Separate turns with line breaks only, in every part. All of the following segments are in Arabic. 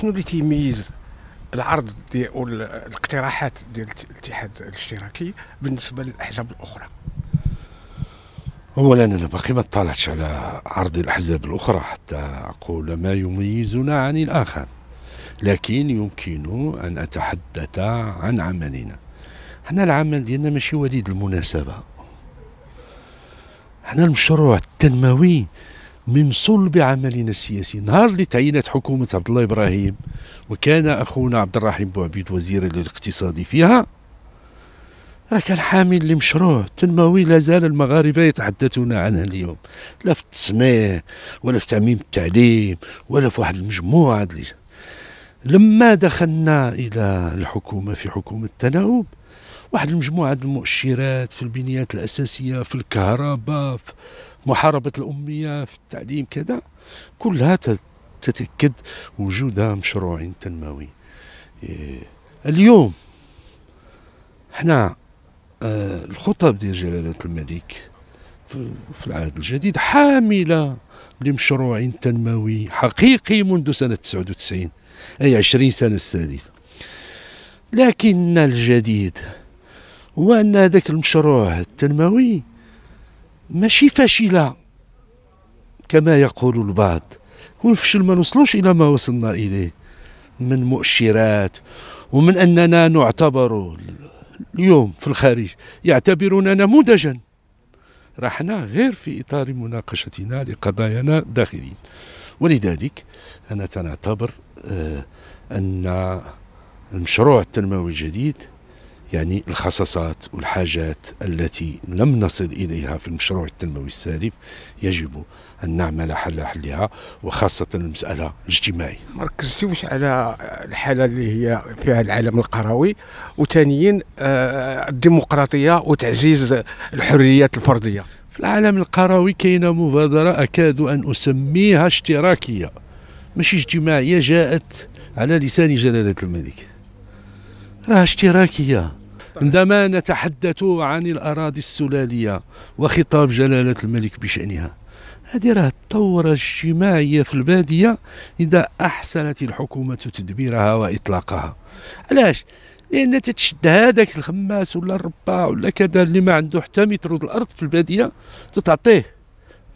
شنو اللي تيميز العرض ديال الاقتراحات ديال الاتحاد الاشتراكي بالنسبه للاحزاب الاخرى
اولا انا باقي ما اطلعتش على عرض الاحزاب الاخرى حتى اقول ما يميزنا عن الاخر لكن يمكن ان اتحدث عن عملنا حنا العمل ديالنا ماشي وليد المناسبه حنا المشروع التنموي من صلب عملنا السياسي نهار اللي تعينت حكومة عبد الله إبراهيم وكان أخونا عبد الرحيم بوعبيد وزيرا للاقتصاد فيها راه كان حامل لمشروع تنموي لا زال المغاربة يتحدثون عنه اليوم لا في التصنيع ولا في تعميم التعليم ولا في واحد المجموعة لما دخلنا إلى الحكومة في حكومة التناوب واحد المجموعة المؤشرات في البنيات الأساسية في الكهرباء في محاربة الأمية في التعليم كذا كلها تتأكد وجود مشروع تنموي آه، اليوم حنا آه، الخطب ديال جلالة الملك في العهد الجديد حاملة لمشروع تنموي حقيقي منذ سنة 99 أي 20 سنة السالفة لكن الجديد هو أن هذاك المشروع التنموي ماشي فاشله كما يقول البعض كون فشل ما نوصلوش الى ما وصلنا اليه من مؤشرات ومن اننا نعتبر اليوم في الخارج يعتبرون نموذجا رحنا غير في اطار مناقشتنا لقضايانا داخلين ولذلك انا تنعتبر آه، ان المشروع التنموي الجديد يعني الخصصات والحاجات التي لم نصل إليها في المشروع التنموي السالف يجب أن نعمل حل حلها وخاصة المسألة الاجتماعية
ما ركزتوش على الحالة اللي هي فيها العالم القروي وثانيا آه،
الديمقراطية
وتعزيز الحريات الفردية
في العالم القروي كاينه مبادره اكاد ان اسميها اشتراكيه مش اجتماعيه جاءت على لسان جلاله الملك راها اشتراكيه طيب. عندما نتحدث عن الأراضي السلالية وخطاب جلالة الملك بشأنها هذه راه الثورة الاجتماعية في البادية إذا أحسنت الحكومة تدبيرها وإطلاقها علاش؟ لأن تتشد هذاك الخماس ولا الربا ولا كذا اللي ما عنده حتى متر الأرض في البادية تتعطيه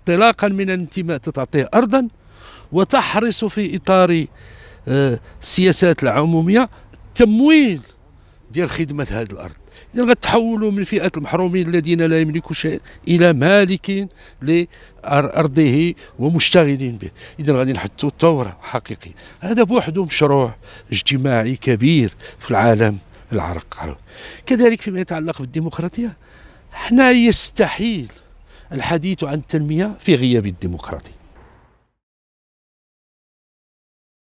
انطلاقا من الانتماء تتعطيه أرضا وتحرص في إطار آه، السياسات العمومية التمويل ديال خدمه هذه الارض اذا غتحولوا من فئه المحرومين الذين لا يملكوا شيء الى مالكين لارضه ومشتغلين به اذا غادي نحطوا ثوره حقيقيه هذا بوحده مشروع اجتماعي كبير في العالم العرق كذلك فيما يتعلق بالديمقراطيه حنا يستحيل الحديث عن التنميه في غياب الديمقراطيه